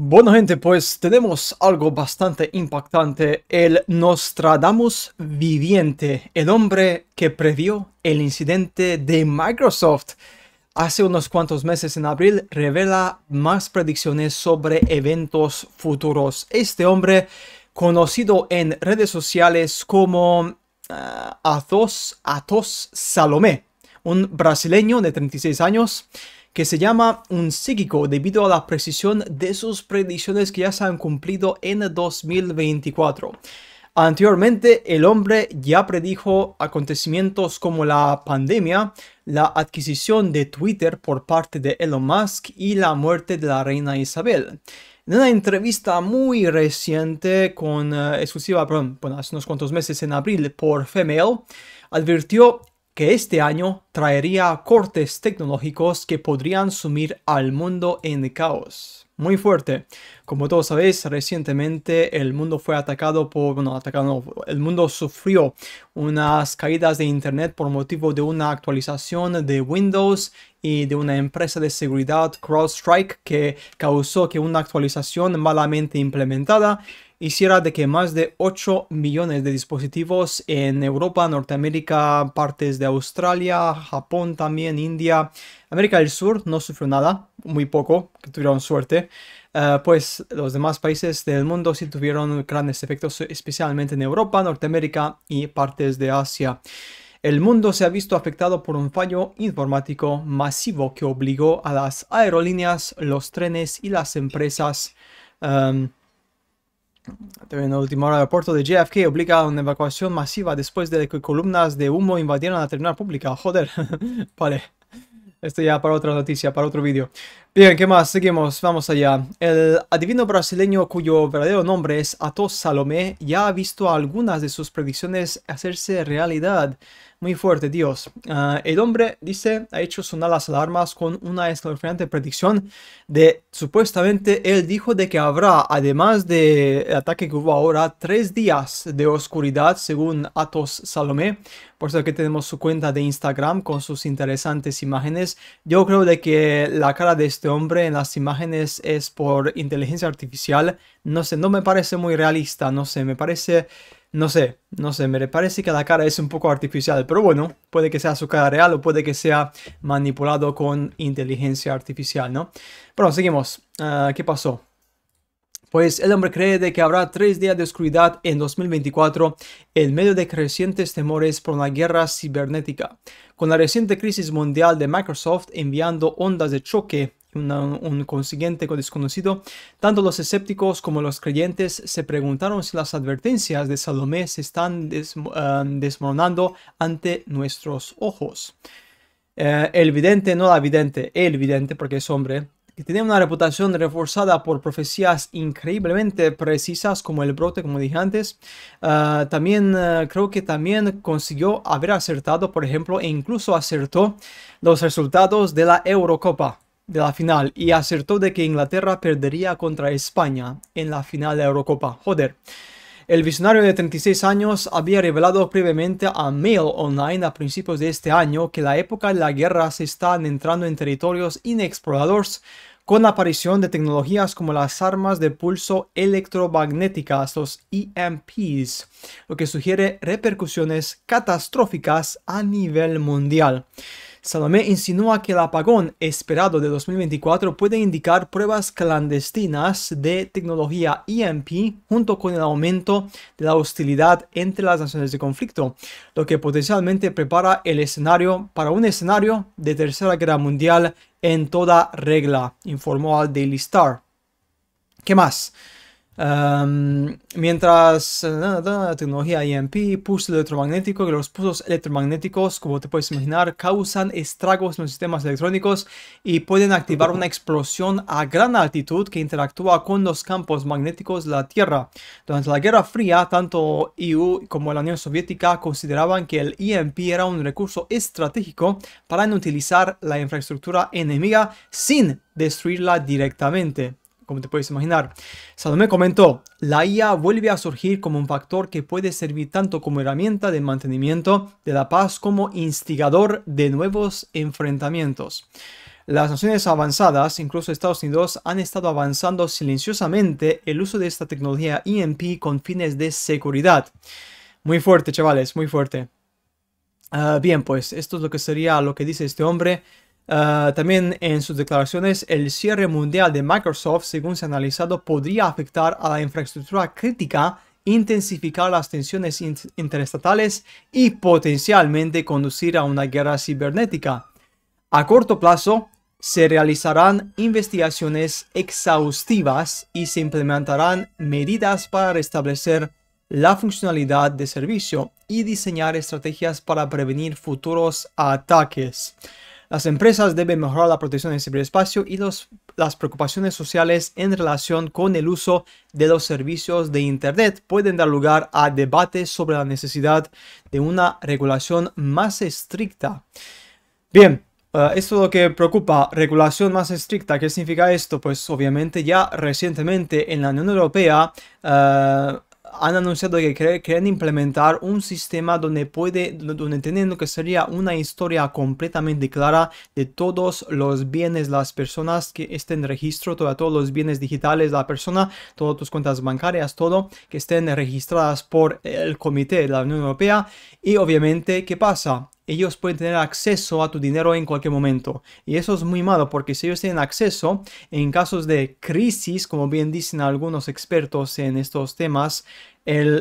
Bueno gente, pues tenemos algo bastante impactante, el Nostradamus viviente, el hombre que previó el incidente de Microsoft. Hace unos cuantos meses en abril revela más predicciones sobre eventos futuros. Este hombre, conocido en redes sociales como eh, Athos, Athos Salomé, un brasileño de 36 años, que se llama Un Psíquico debido a la precisión de sus predicciones que ya se han cumplido en 2024. Anteriormente, el hombre ya predijo acontecimientos como la pandemia, la adquisición de Twitter por parte de Elon Musk y la muerte de la reina Isabel. En una entrevista muy reciente con eh, exclusiva, hace unos cuantos meses en abril por Female, advirtió que este año traería cortes tecnológicos que podrían sumir al mundo en caos. Muy fuerte. Como todos sabéis, recientemente el mundo fue atacado por, bueno, atacado, el mundo sufrió unas caídas de Internet por motivo de una actualización de Windows y de una empresa de seguridad CrowdStrike que causó que una actualización malamente implementada hiciera de que más de 8 millones de dispositivos en Europa, Norteamérica, partes de Australia, Japón también, India, América del Sur no sufrió nada, muy poco, que tuvieron suerte. Eh, pues los demás países del mundo sí tuvieron grandes efectos, especialmente en Europa, Norteamérica y partes de Asia. El mundo se ha visto afectado por un fallo informático masivo que obligó a las aerolíneas, los trenes y las empresas em, también el última hora, el puerto de JFK obliga a una evacuación masiva después de que columnas de humo invadieron la terminal pública. Joder, vale. Esto ya para otra noticia, para otro vídeo. Bien, ¿qué más? Seguimos, vamos allá. El adivino brasileño cuyo verdadero nombre es Atos Salomé ya ha visto algunas de sus predicciones hacerse realidad. Muy fuerte, Dios. Ah, el hombre, dice, ha hecho sonar las alarmas con una escalofriante predicción de, supuestamente, él dijo de que habrá, además del ataque que hubo ahora, tres días de oscuridad, según Atos Salomé. Por eso que tenemos su cuenta de Instagram con sus interesantes imágenes. Yo creo de que la cara de este hombre en las imágenes es por inteligencia artificial. No sé, no me parece muy realista, no sé, me parece... No sé, no sé, me parece que la cara es un poco artificial, pero bueno, puede que sea su cara real o puede que sea manipulado con inteligencia artificial, ¿no? Pero seguimos. Ah, ¿Qué pasó? Pues el hombre cree de que habrá tres días de oscuridad en 2024 en medio de crecientes temores por la guerra cibernética, con la reciente crisis mundial de Microsoft enviando ondas de choque un consiguiente desconocido, tanto los escépticos como los creyentes se preguntaron si las advertencias de Salomé se están eh, desmoronando ante nuestros ojos. Eh, el vidente, no la vidente, el vidente, porque es hombre, que tiene una reputación reforzada por profecías increíblemente precisas como el brote, como dije antes. Eh, también creo que también consiguió haber acertado, por ejemplo, e incluso acertó los resultados de la Eurocopa de la final y acertó de que Inglaterra perdería contra España en la final de Eurocopa. Joder. El visionario de 36 años había revelado previamente a Mail Online a principios de este año que la época de la guerra se está entrando en territorios inexplorados con la aparición de tecnologías como las armas de pulso electromagnéticas, los EMPs, lo que sugiere repercusiones catastróficas a nivel mundial. Salomé insinúa que el apagón esperado de 2024 puede indicar pruebas clandestinas de tecnología EMP junto con el aumento de la hostilidad entre las naciones de conflicto, lo que potencialmente prepara el escenario para un escenario de tercera guerra mundial en toda regla, informó al Daily Star. ¿Qué más? mientras la, eh, tecnología EMP, pulso electromagnético, que los pulsos electromagnéticos, como te puedes imaginar, causan estragos en los sistemas electrónicos y pueden activar una explosión a gran altitud que interactúa con los campos magnéticos de la Tierra. Durante la Guerra Fría, tanto EU como la Unión Soviética consideraban que el EMP era un recurso estratégico para inutilizar la infraestructura enemiga sin destruirla directamente como te puedes imaginar. Salome comentó, la IA vuelve a surgir como un factor que puede servir tanto como herramienta de mantenimiento de la paz como instigador de nuevos enfrentamientos. Las naciones avanzadas, incluso Estados Unidos, han estado avanzando silenciosamente el uso de esta tecnología EMP con fines de seguridad. Muy fuerte, chavales, muy fuerte. Ah, bien, pues esto es lo que sería lo que dice este hombre. Ah, también en sus declaraciones, el cierre mundial de Microsoft, según se ha analizado, podría afectar a la infraestructura crítica, intensificar las tensiones interestatales y potencialmente conducir a una guerra cibernética. A corto plazo, se realizarán investigaciones exhaustivas y se implementarán medidas para restablecer la funcionalidad de servicio y diseñar estrategias para prevenir futuros ataques. Las empresas deben mejorar la protección del ciberespacio y las preocupaciones sociales en relación con el uso de los servicios de Internet pueden dar lugar a debates sobre la necesidad de una regulación más estricta. Bien, eh, esto es lo que preocupa, regulación más estricta. ¿Qué significa esto? Pues obviamente ya recientemente en la Unión Europea eh, han anunciado que quieren implementar un sistema donde puede, donde teniendo que sería una historia completamente clara de todos los bienes, las personas que estén en registro, todos los bienes digitales, la persona, todas tus cuentas bancarias, todo, que estén registradas por el Comité de la Unión Europea. Y obviamente, ¿qué pasa? ellos pueden tener acceso a tu dinero en cualquier momento. Y eso es muy malo porque si ellos tienen acceso, en casos de crisis, como bien dicen algunos expertos en estos temas,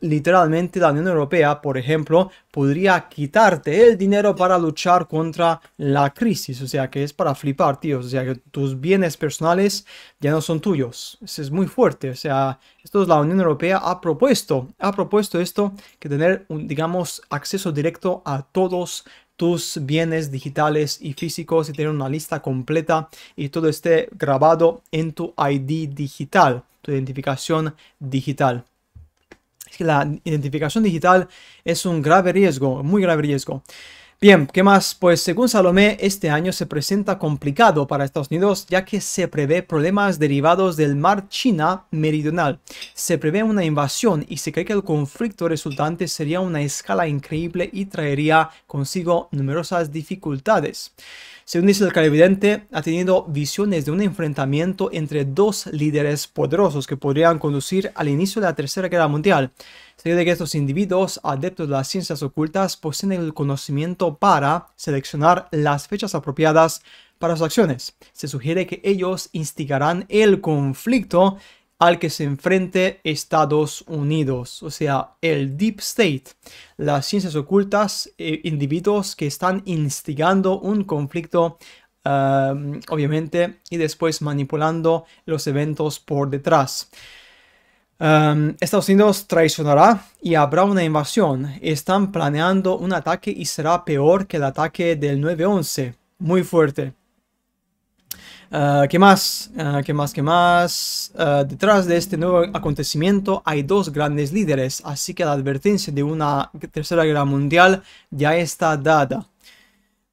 literalmente la Unión Europea, por ejemplo, podría quitarte el dinero para luchar contra la crisis. O sea, que es para flipar, tío. O sea, que tus bienes personales ya no son tuyos. Eso es muy fuerte. O sea, esto es la Unión Europea ha propuesto, ha propuesto esto, que tener, digamos, acceso directo a todos tus bienes digitales y físicos y tener una lista completa y todo esté grabado en tu ID digital, tu identificación digital la identificación digital es un grave riesgo, muy grave riesgo. Bien, ¿qué más? Pues según Salomé, este año se presenta complicado para Estados Unidos ya que se prevé problemas derivados del mar China meridional. Se prevé una invasión y se cree que el conflicto resultante sería una escala increíble y traería consigo numerosas dificultades. Según dice el clarividente, ha tenido visiones de un enfrentamiento entre dos líderes poderosos que podrían conducir al inicio de la Tercera Guerra Mundial se dice que estos individuos adeptos de las ciencias ocultas poseen el conocimiento para seleccionar las fechas apropiadas para sus acciones. Se sugiere que ellos instigarán el conflicto al que se enfrente Estados Unidos, o sea, el Deep State, las ciencias ocultas, eh, individuos que están instigando un conflicto, eh, obviamente, y después manipulando los eventos por detrás. Em, Estados Unidos traicionará y habrá una invasión. Están planeando un ataque y será peor que el ataque del 9-11. Muy fuerte. Eh, eh, ¿Qué más? ¿Qué más? ¿Qué eh, más? detrás de este nuevo acontecimiento hay dos grandes líderes, así que la advertencia de una tercera guerra mundial ya está dada.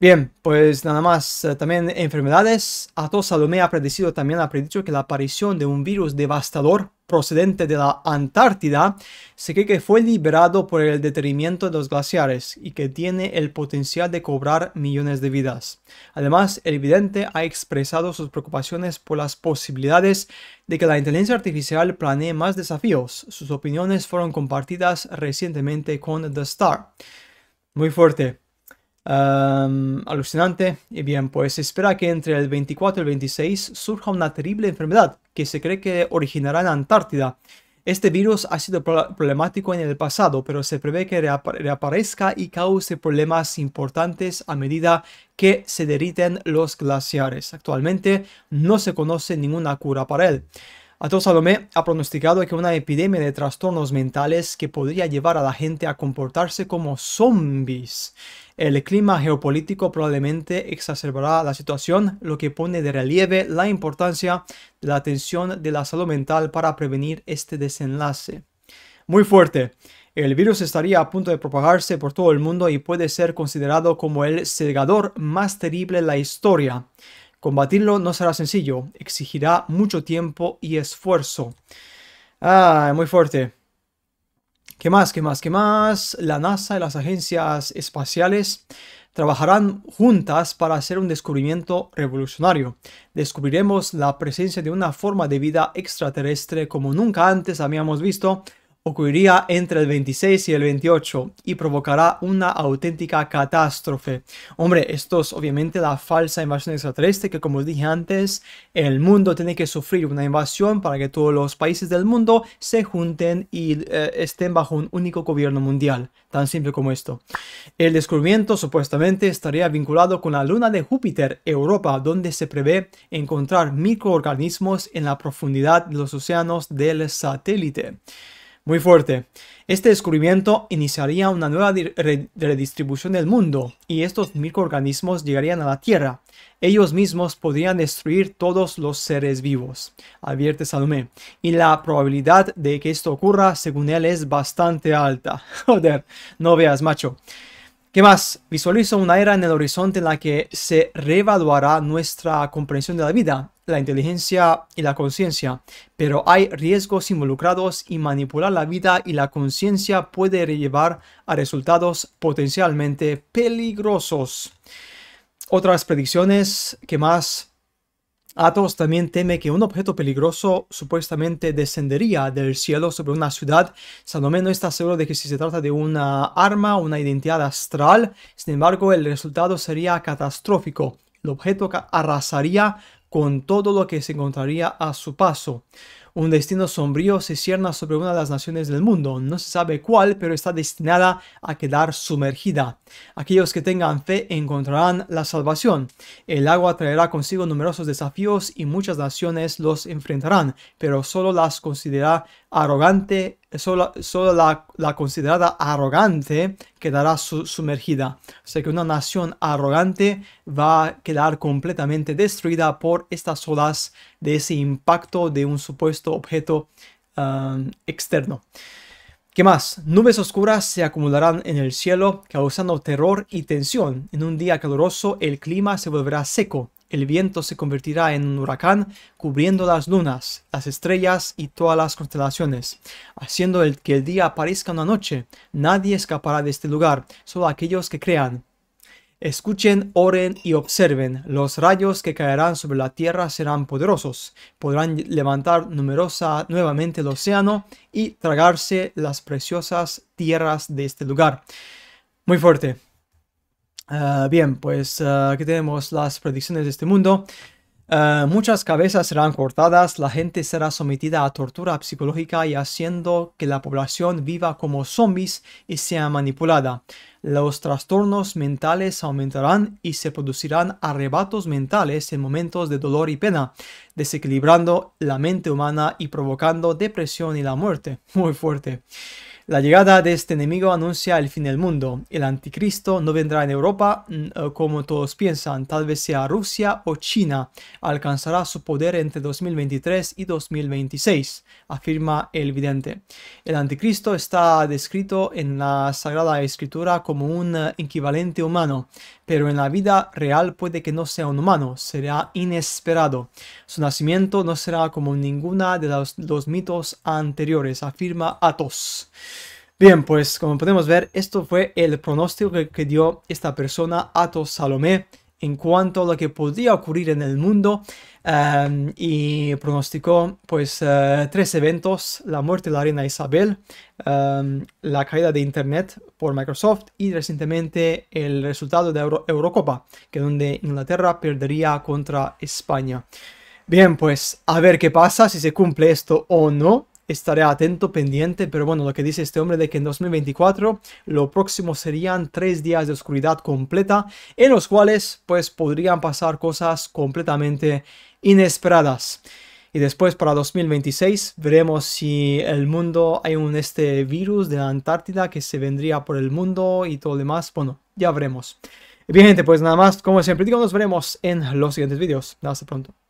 Bien, pues nada más. Eh, también enfermedades. Ato Salomé ha predicho también, ha predicho que la aparición de un virus devastador procedente de la Antártida se cree que fue liberado por el detenimiento de los glaciares y que tiene el potencial de cobrar millones de vidas. Además, el vidente ha expresado sus preocupaciones por las posibilidades de que la inteligencia artificial planee más desafíos. Sus opiniones fueron compartidas recientemente con The Star. Muy fuerte alucinante. Y bien, pues se espera que entre el 24 y el 26 surja una terrible enfermedad que se cree que originará en Antártida. Este virus ha sido problemático en el pasado, pero se prevé que reaparezca y cause problemas importantes a medida que se deriten los glaciares. Actualmente no se conoce ninguna cura para él. Ato Salomé ha pronosticado que una epidemia de trastornos mentales que podría llevar a la gente a comportarse como zombies. El clima geopolítico probablemente exacerbará la situación, lo que pone de relieve la importancia de la atención de la salud mental para prevenir este desenlace. Muy fuerte. El virus estaría a punto de propagarse por todo el mundo y puede ser considerado como el segador más terrible de la historia. Combatirlo no será sencillo, exigirá mucho tiempo y esfuerzo. Ah, muy fuerte. ¿Qué más? ¿Qué más? ¿Qué más? La NASA y las agencias espaciales trabajarán juntas para hacer un descubrimiento revolucionario. Descubriremos la presencia de una forma de vida extraterrestre como nunca antes habíamos visto Ocurriría entre el 26 y el 28 y provocará una auténtica catástrofe. Hombre, esto es obviamente la falsa invasión extraterrestre que como os dije antes, el mundo tiene que sufrir una invasión para que todos los países del mundo se junten y eh, estén bajo un único gobierno mundial. Tan simple como esto. El descubrimiento supuestamente estaría vinculado con la luna de Júpiter, Europa, donde se prevé encontrar microorganismos en la profundidad de los océanos del satélite muy fuerte. Este descubrimiento iniciaría una nueva redistribución del mundo y estos microorganismos llegarían a la Tierra. Ellos mismos podrían destruir todos los seres vivos, advierte Salomé. Y la probabilidad de que esto ocurra, según él, es bastante alta. Joder, no veas, macho. ¿Qué más? Visualizo una era en el horizonte en la que se reevaluará nuestra comprensión de la vida la inteligencia y la conciencia, pero hay riesgos involucrados y manipular la vida y la conciencia puede llevar a resultados potencialmente peligrosos. Otras predicciones que más Atos también teme que un objeto peligroso supuestamente descendería del cielo sobre una ciudad. Salomé no está seguro de que si se trata de una arma o una identidad astral, sin embargo el resultado sería catastrófico. El objeto arrasaría con todo lo que se encontraría a su paso. Un destino sombrío se cierna sobre una de las naciones del mundo, no se sabe cuál, pero está destinada a quedar sumergida. Aquellos que tengan fe encontrarán la salvación. El agua traerá consigo numerosos desafíos y muchas naciones los enfrentarán, pero solo las considera arrogante solo, la, considerada arrogante quedará sumergida. O sea que una nación arrogante va a quedar completamente destruida por estas olas de ese impacto de un supuesto objeto um, externo. ¿Qué más? Nubes oscuras se acumularán en el cielo, causando terror y tensión. En un día caluroso, el clima se volverá seco el viento se convertirá en un huracán, cubriendo las lunas, las estrellas y todas las constelaciones, haciendo que el día aparezca una noche. Nadie escapará de este lugar, solo aquellos que crean. Escuchen, oren y observen. Los rayos que caerán sobre la tierra serán poderosos. Podrán levantar numerosa nuevamente el océano y tragarse las preciosas tierras de este lugar. Muy fuerte. Ah, bien, pues ah, aquí tenemos las predicciones de este mundo. Ah, muchas cabezas serán cortadas, la gente será sometida a tortura psicológica y haciendo que la población viva como zombies y sea manipulada. Los trastornos mentales aumentarán y se producirán arrebatos mentales en momentos de dolor y pena, desequilibrando la mente humana y provocando depresión y la muerte. Muy fuerte. La llegada de este enemigo anuncia el fin del mundo. El anticristo no vendrá en Europa mm, eh, como todos piensan, tal vez sea Rusia o China. Alcanzará su poder entre 2023 y 2026, afirma el vidente. El anticristo está descrito en la Sagrada Escritura como un eh, equivalente humano pero en la vida real puede que no sea un humano, será inesperado. Su nacimiento no será como ninguna de los, mitos anteriores, afirma Atos. Bien, pues como podemos ver, esto fue el pronóstico que, dio esta persona, Atos Salomé, en cuanto a lo que podría ocurrir en el mundo em, y pronosticó pues eh, tres eventos, la muerte de la reina Isabel, em, la caída de Internet por Microsoft y recientemente el resultado de Eurocopa, que donde Inglaterra perdería contra España. Bien, pues a ver qué pasa, si se cumple esto o no. Estaré atento, pendiente, pero bueno, lo que dice este hombre de que en 2024 lo próximo serían tres días de oscuridad completa, en los cuales pues podrían pasar cosas completamente inesperadas. Y después para 2026 veremos si el mundo hay un este virus de la Antártida que se vendría por el mundo y todo lo demás. Bueno, ya veremos. Bien gente, pues nada más, como siempre digo, nos veremos en los siguientes vídeos. Hasta pronto.